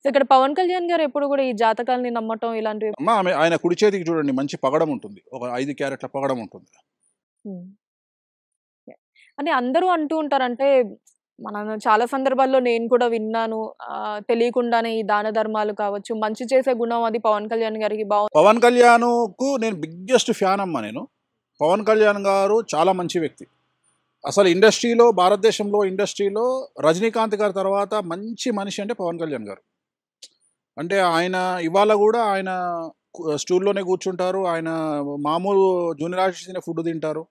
so ఇక్కడ పవన్ కళ్యాణ్ గారు ఎప్పుడు కూడా ఈ జాతకాలని నమ్మటం ఇలాంటివి ఆమె ఆయన కుడి చేతికి చూడండి మంచి పగడం ఉంటుంది ఒక ఐదు క్యారెట్ల పగడం ఉంటుంది అని అందరూ అంటూ ఉంటారంటే మనం చాలా సందర్భాల్లో నేను కూడా విన్నాను తెలియకుండానే ఈ దాన ధర్మాలు కావచ్చు మంచి చేసే గుణం అది పవన్ కళ్యాణ్ గారికి బాగుంది పవన్ కు నేను బిగ్గెస్ట్ ఫ్యాన్ అమ్మా నేను పవన్ కళ్యాణ్ గారు చాలా మంచి వ్యక్తి అసలు ఇండస్ట్రీలో భారతదేశంలో ఇండస్ట్రీలో రజనీకాంత్ గారి తర్వాత మంచి మనిషి అంటే పవన్ కళ్యాణ్ గారు అంటే ఆయన ఇవాళ కూడా ఆయన స్టూల్లోనే కూర్చుంటారు ఆయన మామూలు జూనియర్ ఆర్టిస్ట్నే ఫుడ్ తింటారు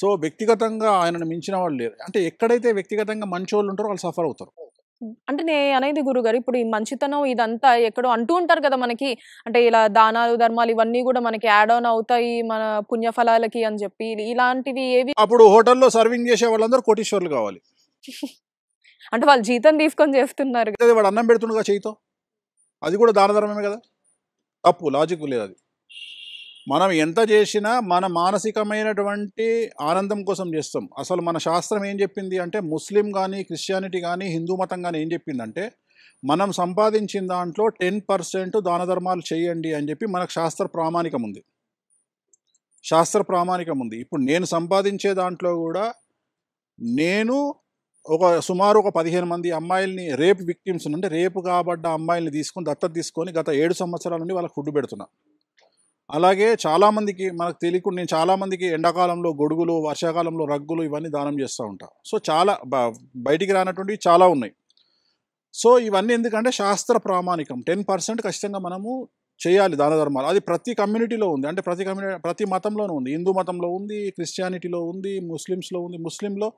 సో వ్యక్తిగతంగా ఆయనను మించిన వాళ్ళు లేరు అంటే ఎక్కడైతే వ్యక్తిగతంగా మంచి వాళ్ళు ఉంటారో వాళ్ళు సఫర్ అవుతారు అంటే నే అనేది గురుగారు ఇప్పుడు ఈ మంచితనం ఇదంతా ఎక్కడో అంటూ ఉంటారు కదా మనకి అంటే ఇలా దానాలు ధర్మాలు ఇవన్నీ కూడా మనకి యాడ్ ఆన్ అవుతాయి మన పుణ్యఫలాలకి అని చెప్పి ఇలాంటివి ఏవి అప్పుడు హోటల్లో సర్వింగ్ చేసే వాళ్ళందరూ కోటీశ్వర్లు కావాలి అంటే వాళ్ళు జీతం తీసుకొని చేస్తున్నారు అన్నం పెడుతుండగా చేయితో అది కూడా దాన ధర్మమే కదా తప్పు లాజిక్ లేదు అది మనం ఎంత చేసినా మన మానసికమైనటువంటి ఆనందం కోసం చేస్తాం అసలు మన శాస్త్రం ఏం చెప్పింది అంటే ముస్లిం కానీ క్రిస్టియానిటీ కానీ హిందూ మతం కానీ ఏం చెప్పిందంటే మనం సంపాదించిన దాంట్లో టెన్ పర్సెంట్ దాన ధర్మాలు చేయండి అని చెప్పి మనకు శాస్త్ర ప్రామాణికం ఉంది శాస్త్ర ప్రామాణికం ఉంది ఇప్పుడు నేను సంపాదించే దాంట్లో కూడా నేను ఒక సుమారు ఒక పదిహేను మంది అమ్మాయిల్ని రేపు విక్టిమ్స్ నుండి రేపు కాబడ్డ అమ్మాయిల్ని తీసుకొని దత్తత తీసుకొని గత ఏడు సంవత్సరాల నుండి వాళ్ళకి ఫుడ్ పెడుతున్నా అలాగే చాలామందికి మనకు తెలియకుండా నేను చాలామందికి ఎండాకాలంలో గొడుగులు వర్షాకాలంలో రగ్గులు ఇవన్నీ దానం చేస్తూ ఉంటాను సో చాలా బయటికి రానటువంటివి చాలా ఉన్నాయి సో ఇవన్నీ ఎందుకంటే శాస్త్ర ప్రామాణికం టెన్ పర్సెంట్ ఖచ్చితంగా మనము చేయాలి దాన ధర్మాలు అది ప్రతి కమ్యూనిటీలో ఉంది అంటే ప్రతి కమ్యూనిటీ ప్రతి మతంలోనూ ఉంది హిందూ మతంలో ఉంది క్రిస్టియానిటీలో ఉంది ముస్లిమ్స్లో ఉంది ముస్లింలో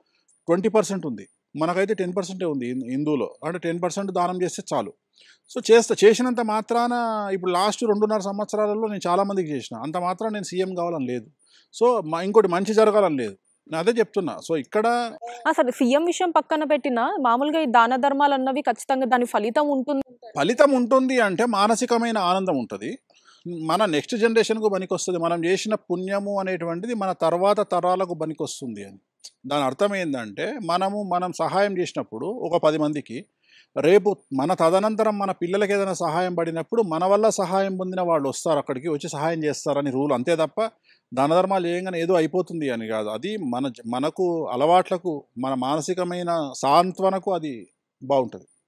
ట్వంటీ పర్సెంట్ ఉంది మనకైతే టెన్ పర్సెంటే ఉంది హిందువులో అంటే టెన్ పర్సెంట్ దానం చేస్తే చాలు సో చేస్తా చేసినంత మాత్రాన ఇప్పుడు లాస్ట్ రెండున్నర సంవత్సరాలలో నేను చాలామందికి చేసిన అంత మాత్రాన నేను సీఎం కావాలని లేదు సో ఇంకోటి మంచి జరగాలని లేదు నేను అదే చెప్తున్నా సో ఇక్కడ సరే సీఎం విషయం పక్కన పెట్టిన మామూలుగా ఈ దాన ధర్మాలు అన్నవి ఖచ్చితంగా దాని ఫలితం ఉంటుంది ఫలితం ఉంటుంది అంటే మానసికమైన ఆనందం ఉంటుంది మన నెక్స్ట్ జనరేషన్కు పనికి వస్తుంది మనం చేసిన పుణ్యము అనేటువంటిది మన తర్వాత తరాలకు పనికి వస్తుంది అని దాని అర్థం ఏంటంటే మనము మనం సహాయం చేసినప్పుడు ఒక పది మందికి రేపు మన తదనంతరం మన పిల్లలకి ఏదైనా సహాయం పడినప్పుడు మన వల్ల సహాయం పొందిన వాళ్ళు వస్తారు అక్కడికి వచ్చి సహాయం చేస్తారని రూల్ అంతే తప్ప దానధర్మాలు ఏంగానే ఏదో అయిపోతుంది అని కాదు అది మన మనకు అలవాట్లకు మన మానసికమైన సాంత్వనకు అది బాగుంటుంది